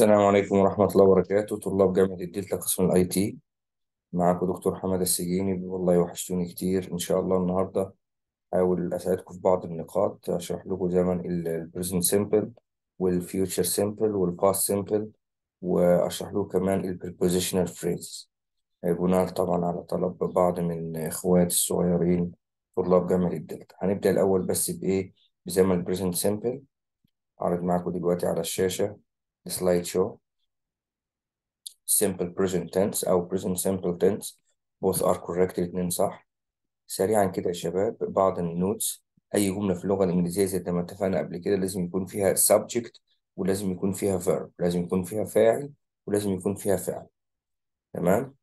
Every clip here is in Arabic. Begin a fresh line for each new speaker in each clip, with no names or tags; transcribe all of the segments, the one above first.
السلام عليكم ورحمة الله وبركاته طلاب جامعة الدلتا قسم الاي تي معاكم دكتور حمد السجيني والله وحشتوني كتير ان شاء الله النهاردة هحاول اساعدكم في بعض النقاط اشرح لكم زمن البريزنت سيمبل والفيوتشر سيمبل والباست سيمبل واشرح لكم كمان البريبوزيشنال فريز بناء طبعا على طلب بعض من اخواتي الصغيرين طلاب جامعة الدلتا هنبدأ الاول بس بايه بزمن البريزنت سيمبل عرض معاكم دلوقتي على الشاشة شو simple present tense أو present simple tense both are correct الاثنين صح سريعا كده يا شباب بعض النوتس أي جملة في اللغة الإنجليزية زي ما اتفقنا قبل كده لازم يكون فيها subject ولازم يكون فيها verb لازم يكون فيها فاعل ولازم يكون فيها فعل تمام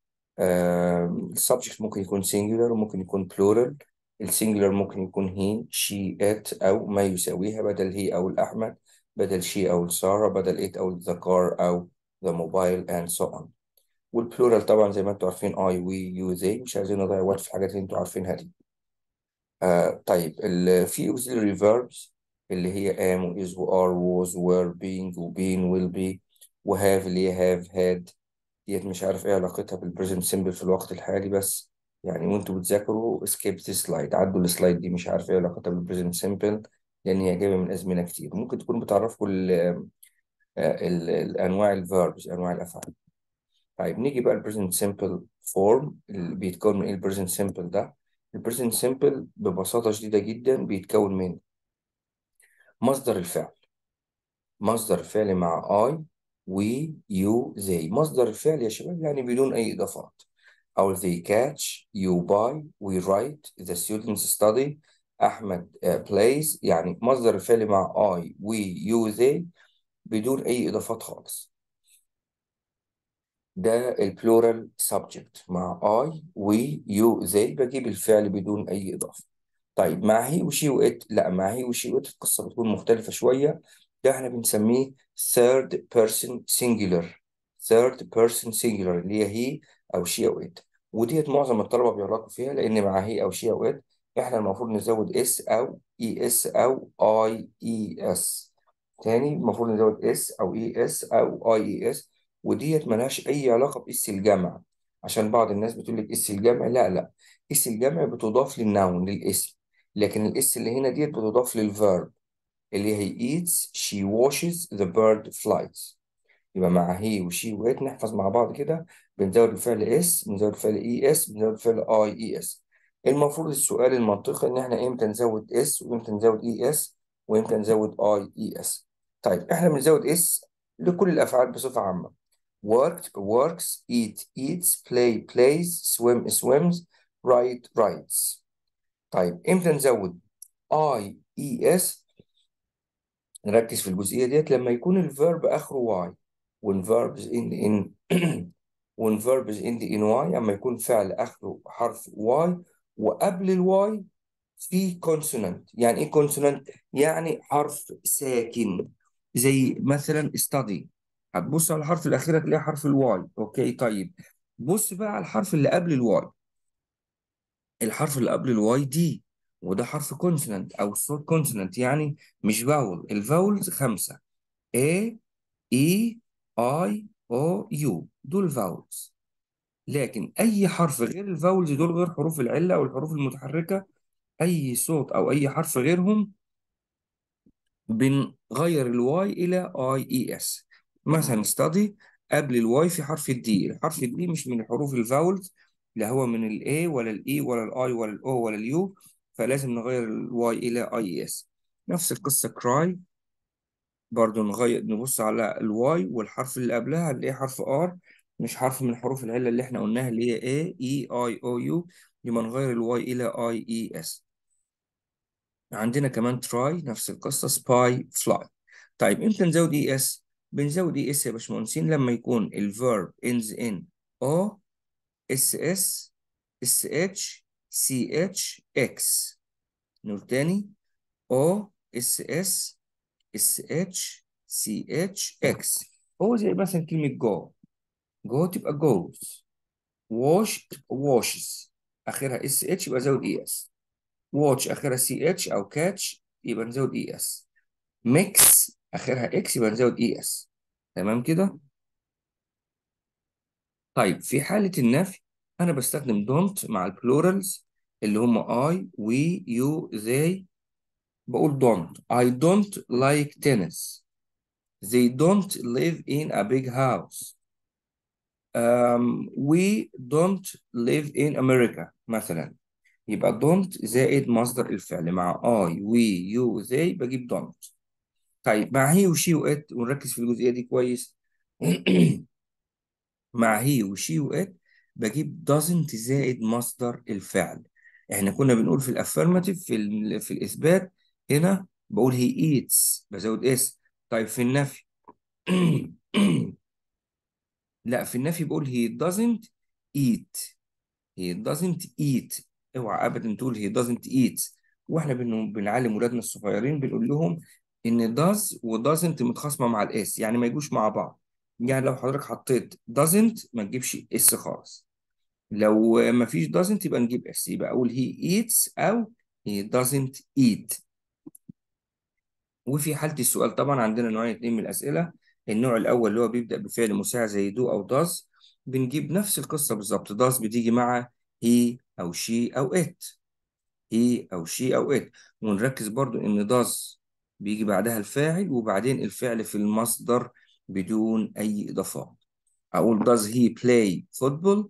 السبجكت subject ممكن يكون singular وممكن يكون plural السنجلر ممكن يكون هي شي ات أو ما يساويها بدل هي أو الأحمد بدل she أو سارة بدل it أو the car أو the mobile and so on والبلورال طبعا زي ما انتم عارفين I we you they مش عايزين نضيع وقت في الحاجات اللي انتم عارفينها دي آه طيب في auxiliary verbs اللي هي am و is و are was were being و been will be و have have had ديت مش عارف ايه علاقتها بالبريزنت سيمبل في الوقت الحالي بس يعني وانتم بتذاكروا اسكيب ذي سلايد عدوا السلايد دي مش عارف ايه علاقتها بالبريزنت سيمبل لان هي جايه من ازمنه كتير ممكن تكونوا بتعرفوا الانواع آه، الفيربس انواع الافعال طيب نيجي بقى البريزنت سمبل فورم اللي بيتكون من ايه البريزنت سمبل ده البريزنت سمبل ببساطه شديده جدا بيتكون من مصدر الفعل مصدر الفعل مع اي وي يو زي مصدر الفعل يا شباب يعني بدون اي اضافات او they catch you buy we write the students study احمد بلايز آه، يعني مصدر الفعل مع I وي يو ذي بدون اي اضافات خالص ده البلورال سبجكت مع I وي يو ذي بجيب الفعل بدون اي اضافه طيب مع هي وشي وات لا مع هي وشي وات القصه بتكون مختلفه شويه ده احنا بنسميه third person singular third person singular اللي هي هي او شي او ات وديت معظم الطلبه بيعرفوا فيها لان مع هي او شي او ات احنا المفروض نزود اس او اي e اس او اي اي اس تاني المفروض نزود اس او اي e اس او اي اي اس وديت ملهاش اي علاقه باس الجمع عشان بعض الناس بتقول لك اس الجمع لا لا اس الجمع بتضاف للنون للاسم لكن الاس اللي هنا ديت بتضاف للفيرب اللي هي eats she washes the bird flies يبقى مع هي وشي وات نحفظ مع بعض كده بنزود الفعل اس بنزود الفعل اي e اس بنزود الفعل اي اي اس المفروض السؤال المنطقي ان احنا امتى نزود اس وامتى نزود اي e اس وامتى نزود اي اي اس طيب احنا بنزود اس لكل الافعال بصفه عامه worked works eat eats play plays swim swims write writes طيب امتى نزود اي اي اس نركز في الجزئيه ديت لما يكون الفيرب اخره واي والفيربز ان ان والفيربز اند ان واي اما يكون فعل اخره حرف واي وقبل الواي في كونسونانت يعني ايه كونسونانت يعني حرف ساكن زي مثلا ستادي هتبص على الحرف الاخير هتلاقي حرف الواي اوكي طيب بص بقى على الحرف اللي قبل الواي الحرف اللي قبل الواي دي وده حرف كونسونانت او صوت كونسونانت يعني مش فاول الفاولز خمسه A E I O U دول فاولز لكن أي حرف غير الفاولز دول غير حروف العلة أو الحروف المتحركة أي صوت أو أي حرف غيرهم بنغير الواي إلى آي إي إس مثلا ستادي قبل الواي في حرف الدي الحرف الدي مش من حروف الفاولز لا هو من الاي ولا الاي e ولا الاي ولا الاو ولا اليو فلازم نغير الواي الى اي اس e نفس القصه كراي برضه نغير نبص على الواي والحرف اللي قبلها هنلاقي حرف ار مش حرف من حروف العلة اللي احنا قلناها اللي هي A E I O U يبقى نغير الواي إلى I E S عندنا كمان try نفس القصة سباي فلاي طيب امتى نزود E S؟ بنزود E S يا باشمهندسين لما يكون الفيرب ends in O S S S H C H X نقول تاني O S S S H C H X هو زي مثلا كلمة go جو تبقى جوز واش واشز اخرها اس اتش يبقى زود اي اس واتش اخرها سي اتش او كاتش يبقى نزود اي اس ميكس اخرها اكس يبقى نزود اي اس تمام كده طيب في حاله النفي انا بستخدم دونت مع البلورالز اللي هم اي وي يو ذي بقول don't I don't like tennis they don't live in a big house um, we don't live in America مثلا يبقى don't زائد مصدر الفعل مع I we you they بجيب don't طيب مع he و she و it ونركز في الجزئية دي كويس مع he و she و it بجيب doesn't زائد مصدر الفعل احنا كنا بنقول في الافرماتيف في في الاثبات هنا بقول هي eats بزود اس طيب في النفي لا في النفي بقول he doesn't eat he doesn't eat اوعى ابدا تقول he doesn't eat واحنا بنعلم ولادنا الصغيرين بنقول لهم ان does و doesn't متخاصمه مع الاس يعني ما يجوش مع بعض يعني لو حضرتك حطيت doesn't ما تجيبش اس خالص لو ما فيش doesn't يبقى نجيب اس يبقى اقول he eats او he doesn't eat وفي حالة السؤال طبعا عندنا نوعين اثنين من الأسئلة النوع الأول اللي هو بيبدأ بفعل مساعد زي دو أو داز بنجيب نفس القصة بالظبط داز بتيجي مع هي أو شي أو إت هي أو شي أو إت ونركز برضو إن داز بيجي بعدها الفاعل وبعدين الفعل في المصدر بدون أي إضافات أقول does هي بلاي فوتبول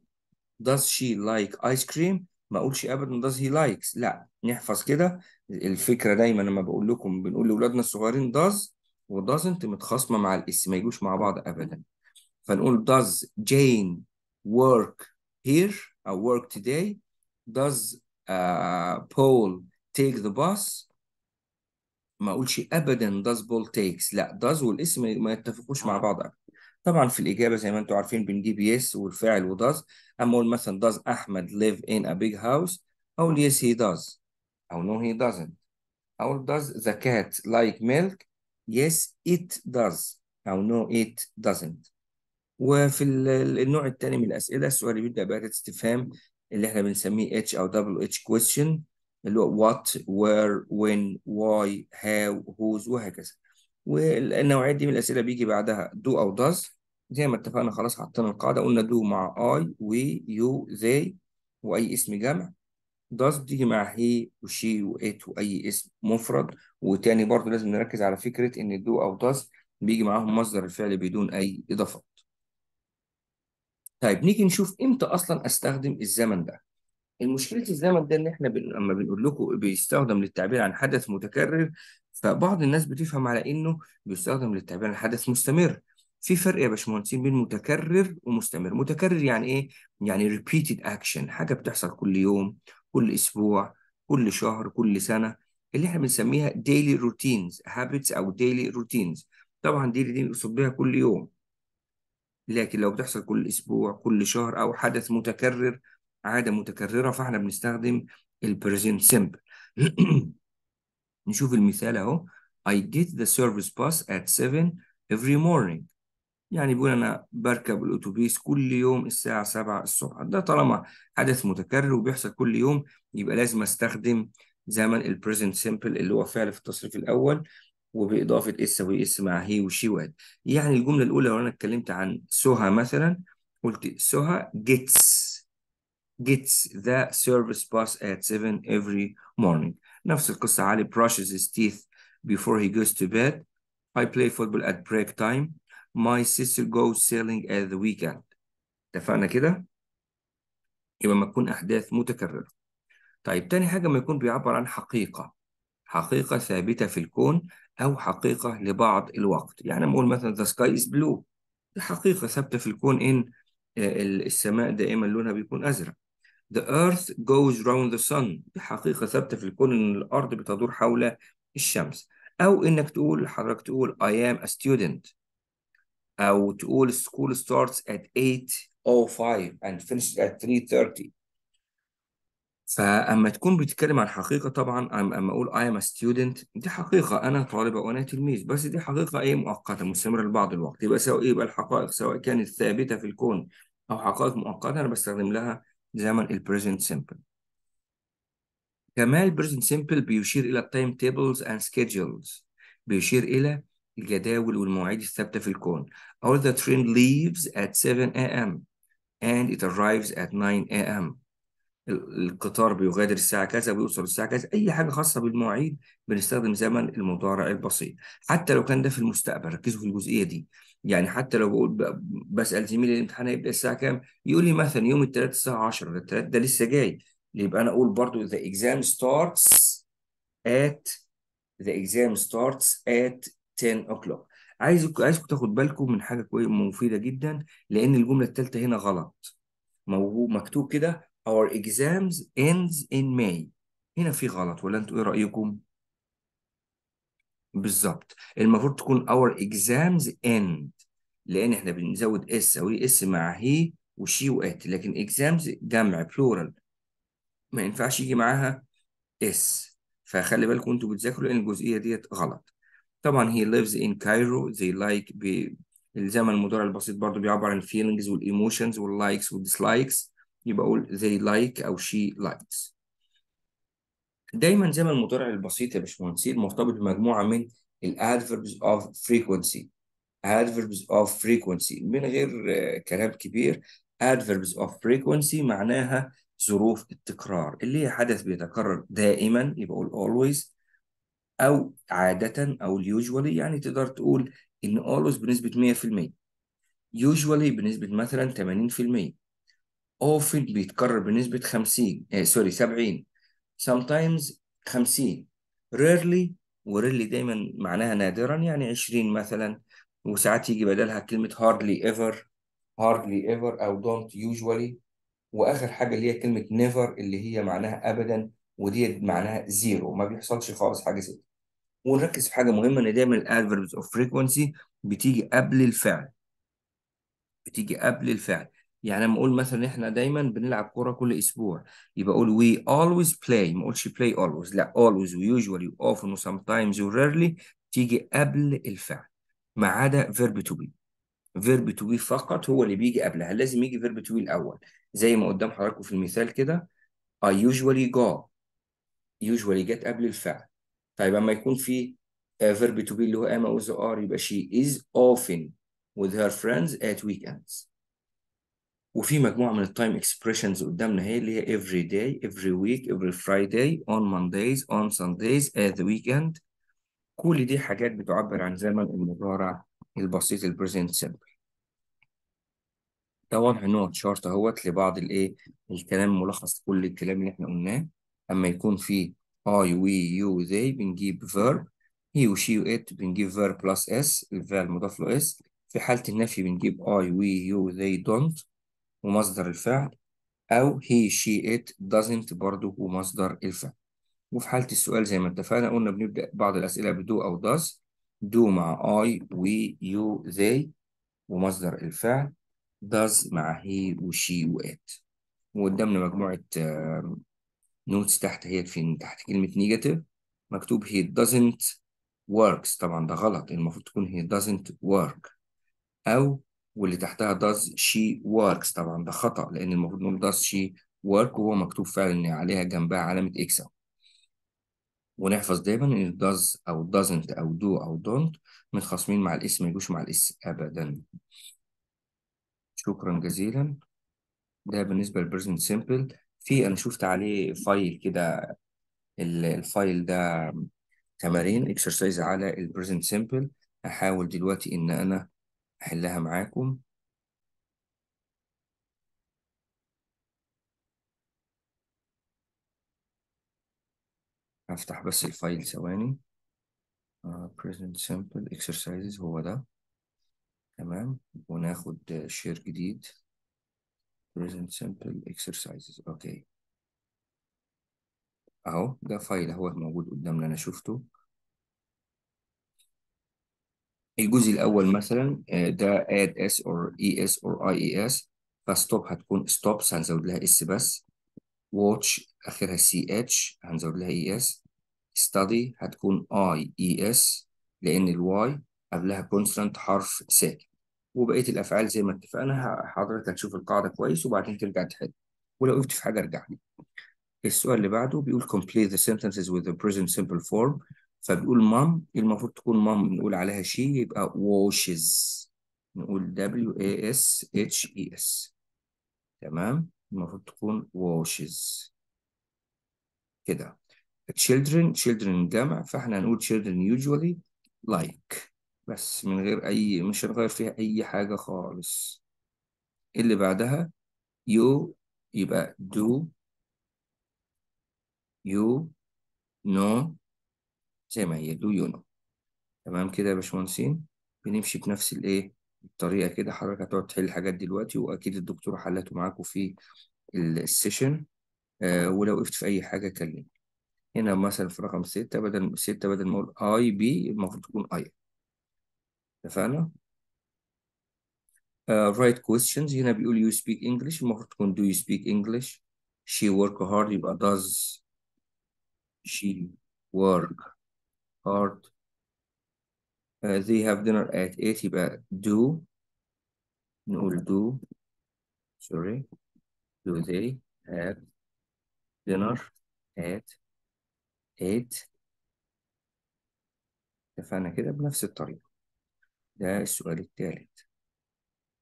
does she لايك ايس كريم ما أقولش أبدا does هي لايكس لا نحفظ كده الفكرة دايما لما بقول لكم بنقول لأولادنا الصغيرين داز ودازنت متخاصمه مع الاس ما يجوش مع بعض ابدا فنقول does Jane work here or work today does uh, Paul take the bus ما اقولش ابدا does Paul takes لا does والاسم ما يتفقوش مع بعض أبداً. طبعا في الاجابه زي ما انتم عارفين بنجيب والفعل و does اما اقول مثلا does احمد live in a big house اقول yes he does او no he doesn't اقول does the cat like milk yes it does أو no it doesn't وفي النوع الثاني من الأسئلة السؤال اللي بيبدأ بأداة استفهام اللي احنا بنسميه H أو double H question اللي هو what, where, when, why, how, whose وهكذا والنوعية دي من الأسئلة بيجي بعدها do أو does زي ما اتفقنا خلاص حطينا القاعدة قلنا do مع I, we, you, they وأي اسم جمع does دي مع هي وشي وإت وأي اسم مفرد وتاني برضه لازم نركز على فكرة إن دو أو does بيجي معاهم مصدر الفعل بدون أي إضافات. طيب نيجي نشوف إمتى أصلا أستخدم الزمن ده. المشكلة الزمن ده إن إحنا بن... لما بنقول لكم بيستخدم للتعبير عن حدث متكرر فبعض الناس بتفهم على إنه بيستخدم للتعبير عن حدث مستمر. في فرق يا باشمهندسين بين متكرر ومستمر متكرر يعني ايه يعني repeated action حاجه بتحصل كل يوم كل اسبوع كل شهر كل سنه اللي احنا بنسميها ديلي روتينز هابتس او ديلي روتينز طبعا دي دي بنقصد بيها كل يوم لكن لو بتحصل كل اسبوع كل شهر او حدث متكرر عاده متكرره فاحنا بنستخدم البريزنت سمبل نشوف المثال اهو I get the service bus at 7 every morning يعني بيقول أنا بركب الأتوبيس كل يوم الساعة 7 الصبح ده طالما حدث متكرر وبيحصل كل يوم يبقى لازم أستخدم زمن البريزنت سيمبل اللي هو فعل في التصريف الأول وبإضافة اس اس مع هي وشي وات يعني الجملة الأولى لو أنا اتكلمت عن سوها مثلا قلت سوها جيتس gets the service bus at 7 every morning نفس القصة علي brushes his teeth before he goes to bed I play football at break time my sister goes sailing at the weekend اتفقنا كده يبقى ما تكون احداث متكرره طيب تاني حاجه ما يكون بيعبر عن حقيقه حقيقه ثابته في الكون او حقيقه لبعض الوقت يعني نقول مثلا the sky is blue دي حقيقه ثابته في الكون ان آه، السماء دائما لونها بيكون ازرق the earth goes round the sun دي حقيقه ثابته في الكون ان الارض بتدور حول الشمس او انك تقول حضرتك تقول I am a student او تقول school starts at 8:05 and finishes at 3:30 فاما تكون بتتكلم عن حقيقه طبعا اما اقول I am a student دي حقيقه انا طالبه وانا تلميذ بس دي حقيقه ايه مؤقته مستمره لبعض الوقت يبقى سواء ايه بقى الحقائق سواء كانت ثابته في الكون او حقائق مؤقته انا بستخدم لها زمن البريزنت سمبل كمان البريزنت سمبل بيشير الى التايم تيبلز اند سكيدجولز بيشير الى الجداول والمواعيد الثابتة في الكون All the train leaves at 7 a.m. and it arrives at 9 a.m. القطار بيغادر الساعة كذا بيوصل الساعة كذا أي حاجة خاصة بالمواعيد بنستخدم زمن المضارع البسيط حتى لو كان ده في المستقبل ركزوا في الجزئية دي يعني حتى لو بقول بسأل زميلي الامتحان هيبدأ الساعة كام يقول لي مثلا يوم الثلاث الساعة 10 الثلاث ده لسه جاي يبقى أنا أقول برضو the exam starts at the exam starts at 10 o'clock عايزك عايزكم تاخد بالكم من حاجه كويسه مفيده جدا لان الجمله الثالثه هنا غلط مكتوب كده our exams ends in May هنا في غلط ولا انتوا ايه رايكم بالظبط المفروض تكون our exams end لان احنا بنزود اس او اس مع هي وشي وات لكن exams جمع plural ما ينفعش يجي معاها اس فخلي بالكم انتوا بتذاكروا لان الجزئيه ديت غلط طبعا he lives in Cairo they like بي... الزمن المضارع البسيط برضو بيعبر عن feelings والايموشنز واللايكس والديسلايكس يبقى اقول they like او she likes دايما زمن المضارع البسيط يا باشمهندسين مرتبط بمجموعه من الادفيربز اوف فريكونسي adverbs of frequency من غير آه، كلام كبير adverbs of frequency معناها ظروف التكرار اللي هي حدث بيتكرر دائما يبقى اقول always او عاده او اليوجوالي يعني تقدر تقول ان always بنسبه 100% usually بنسبه مثلا 80% often بيتكرر بنسبه 50 آه سوري 70 sometimes 50 rarely وريلي دايما معناها نادرا يعني 20 مثلا وساعات يجي بدلها كلمه hardly ever hardly ever او don't usually واخر حاجه اللي هي كلمه never اللي هي معناها ابدا ودي معناها زيرو ما بيحصلش خالص حاجه زي ونركز في حاجه مهمه ان دايما الادفيربز اوف فريكونسي بتيجي قبل الفعل بتيجي قبل الفعل يعني لما اقول مثلا احنا دايما بنلعب كوره كل اسبوع يبقى اقول وي اولويز بلاي ما اقولش بلاي اولويز لا اولويز ويوجوالي اوفن often و sometimes و تيجي قبل الفعل ما عدا فيرب تو بي فيرب تو بي فقط هو اللي بيجي قبلها لازم يجي فيرب تو بي الاول زي ما قدام حضراتكم في المثال كده I usually go usually جت قبل الفعل طيب اما يكون في uh, verb to be اللي هو اما وذ ار يبقى she is often with her friends at weekends وفي مجموعة من التايم expressions قدامنا هي اللي هي every day, every week, every Friday, on Mondays, on Sundays, at the weekend كل دي حاجات بتعبر عن زمن المضارع البسيط البريزنت سمبل ده واضح ان هو تشارت اهوت لبعض الايه الكلام ملخص كل الكلام اللي احنا قلناه أما يكون في I, we, you, they بنجيب verb he وشي she it بنجيب verb plus s الفعل مضاف له s في حالة النفي بنجيب I, we, you, they don't ومصدر الفعل أو he, she, it doesn't برضه ومصدر الفعل وفي حالة السؤال زي ما اتفقنا قلنا بنبدأ بعض الأسئلة بدو أو does do مع I, we, you, they ومصدر الفعل does مع he وشي she it وقدامنا مجموعة نوتس تحت هي فين تحت كلمة نيجاتيف مكتوب هي doesn't works طبعا ده غلط يعني المفروض تكون هي doesn't work أو واللي تحتها does she works طبعا ده خطأ لأن المفروض نقول does she work وهو مكتوب فعلا إن عليها جنبها علامة إكس ونحفظ دايما إن does أو doesn't أو do أو don't متخاصمين مع الاسم ما يجوش مع الاس أبدا شكرا جزيلا ده بالنسبة للبرزنت سيمبل في أنا شفت عليه فايل كده الفايل ده تمارين اكسرسايز على البريزنت سيمبل هحاول دلوقتي إن أنا أحلها معاكم هفتح بس الفايل ثواني بريزنت آه، present simple exercises هو ده تمام وناخد شير جديد present simple exercises okay اهو ده فايل اهو موجود قدامنا انا شفته الجزء الاول مثلا آه، ده add s or es or ies فستوب هتكون stops هنزود لها s بس watch اخرها ch هنزود لها es study هتكون i es اس لان الواي قبلها constant حرف ساكن وبقيه الافعال زي ما اتفقنا حضرتك هتشوف القاعده كويس وبعدين ترجع تحل ولو قلت في حاجه ارجع لي السؤال اللي بعده بيقول complete the sentences with the present simple form فبيقول مام المفروض تكون مام نقول عليها شي يبقى washes نقول w a s h e s تمام المفروض تكون washes كده children children جمع فاحنا هنقول children usually like بس من غير أي مش هنغير فيها أي حاجة خالص اللي بعدها يو يبقى دو يو نو زي ما هي دو يو نو تمام كده يا باشمهندسين بنمشي بنفس الايه الطريقة كده حضرتك هتقعد تحل الحاجات دلوقتي وأكيد الدكتورة حلته معاكم في السيشن آه ولو وقفت في أي حاجة كلمني هنا مثلا في رقم ستة بدل ستة بدل ما أقول أي بي المفروض تكون أي Right uh, questions. write questions هنا بيقول you speak English المفروض تكون do you speak English she work hard يبقى does she work hard uh, they have dinner at 8 يبقى do نقول do sorry do they have dinner at 8 If اتفقنا كده بنفس الطريقة ده السؤال التالت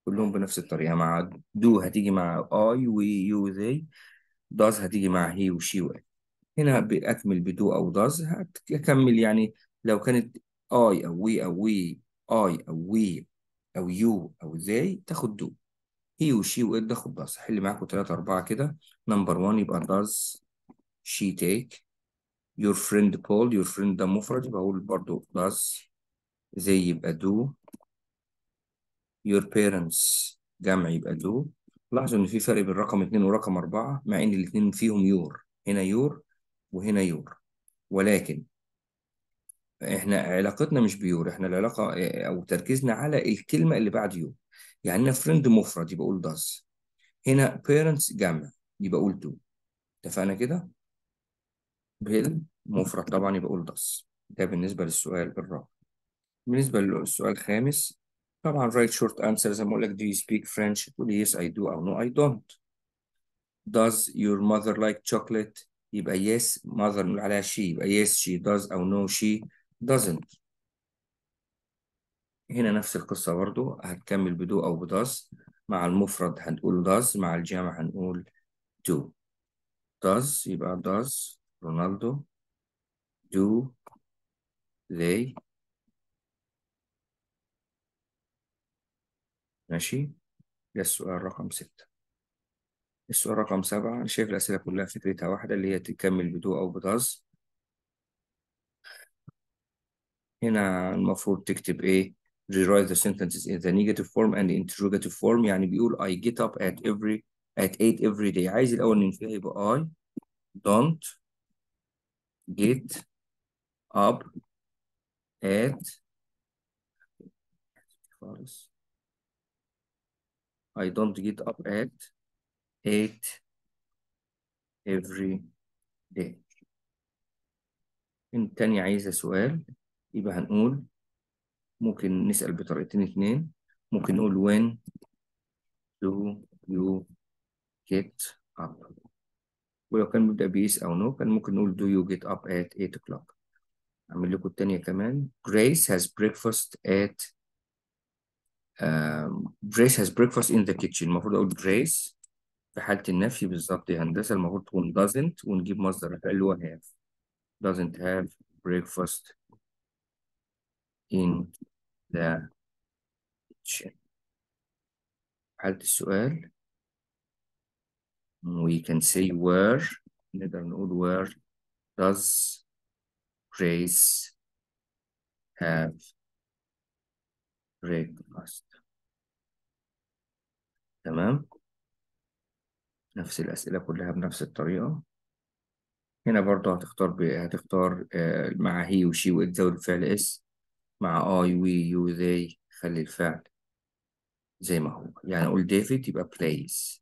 كلهم بنفس الطريقة مع دو هتيجي مع I و you they does هتيجي مع he و she و it. هنا بأكمل بدو أو does هتكمل يعني لو كانت I أو we أو we I أو we أو you أو they تاخد دو هي وشي وإد تاخد does حل معاكم تلاتة أربعة كده نمبر 1 يبقى does she take your friend Paul your friend ده مفرد يبقى أقول برضه does they يبقى do your parents جمع يبقى do لاحظوا ان في فرق بين رقم 2 ورقم 4 مع ان الاتنين فيهم يور هنا يور وهنا يور ولكن احنا علاقتنا مش بيور احنا العلاقة آه، او تركيزنا على الكلمة اللي بعد يور يعني هنا فريند مفرد يبقى اقول داز هنا parents جمع يبقى اقول دو اتفقنا كده بيل مفرد طبعا يبقى اقول داز ده بالنسبة للسؤال الرابع بالنسبة للسؤال الخامس طبعا write short answer زي ما اقول لك do you speak French تقول yes I do or no I don't does your mother like chocolate يبقى yes mother نقول عليها she يبقى yes she does or no she doesn't هنا نفس القصة برضو هتكمل بدو أو بداز مع المفرد هنقول does مع الجامع هنقول do does يبقى does رونالدو do they ماشي ده السؤال رقم ستة السؤال رقم سبعة أنا شايف الأسئلة كلها فكرتها واحدة اللي هي تكمل بدو أو بدز هنا المفروض تكتب إيه rewrite the sentences in the negative form and the interrogative form يعني بيقول I get up at every at 8 every day عايز الأول ننفيها يبقى I don't get up at خالص I don't get up at 8 every day إن تاني عايزة سؤال يبقى هنقول ممكن نسأل بطريقتين اتنين ممكن نقول when do you get up ولو كان مبدأ بيس أو نو no, كان ممكن نقول do you get up at 8 o'clock أعمل لكم التانية كمان Grace has breakfast at آه um, بريس has breakfast in the kitchen المفروض اقول بريس في حالة النفي بالظبط يا هندسة المفروض تكون doesn't ونجيب مصدر الفعل هو have doesn't have breakfast in the kitchen في حالة السؤال we can say where نقدر نقول where does Grace have breakfast تمام نفس الأسئلة كلها بنفس الطريقة هنا برضه هتختار ب... هتختار آه مع هي وشي وتزود الفعل اس مع اي وي يو ذي خلي الفعل زي ما هو يعني اقول ديفيد يبقى بلايز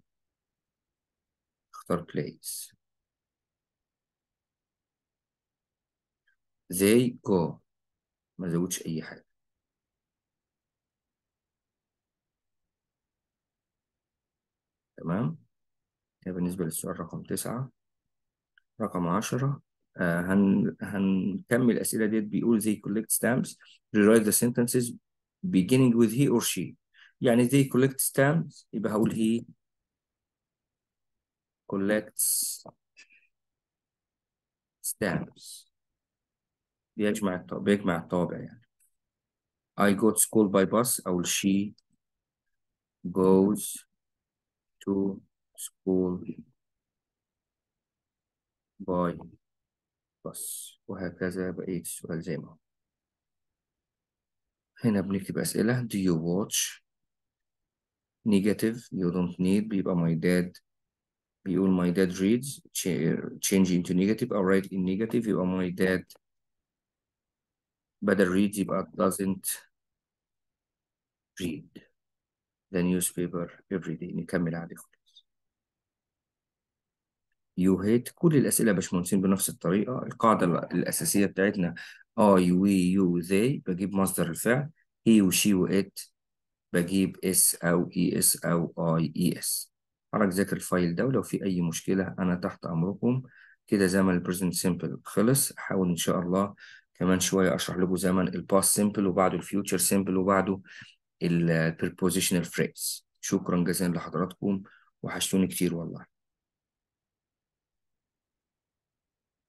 اختار بلايز زي جو ما زودش اي حاجة تمام ده بالنسبة للسؤال رقم تسعة رقم عشرة آه هنكمل الأسئلة ديت بيقول they collect stamps rewrite the sentences beginning with he or she يعني they collect stamps يبقى هقول he collects stamps بيجمع الطابع بيجمع الطابع يعني I go to school by bus أو she goes to school باي بس وهكذا بقية السؤال زي ما هو هنا بنكتب أسئلة do you watch negative you don't need بيبقى my dad بيقول my dad reads change into negative أو write in negative يبقى my dad better reads يبقى doesn't read the newspaper every day نكمل عليه خلاص you hate كل الأسئلة يا باشمهندسين بنفس الطريقة القاعدة الأساسية بتاعتنا I, we you they بجيب مصدر الفعل he وشي وات بجيب اس أو اي e اس أو اي اي اس حضرتك ذاكر الفايل ده ولو في أي مشكلة أنا تحت أمركم كده زمن البريزنت سيمبل خلص حاول إن شاء الله كمان شوية أشرح لكم زمن الباست سيمبل وبعده الفيوتشر سيمبل وبعده البريبوزيشنال فريز شكرا جزيلا لحضراتكم وحشتوني كتير والله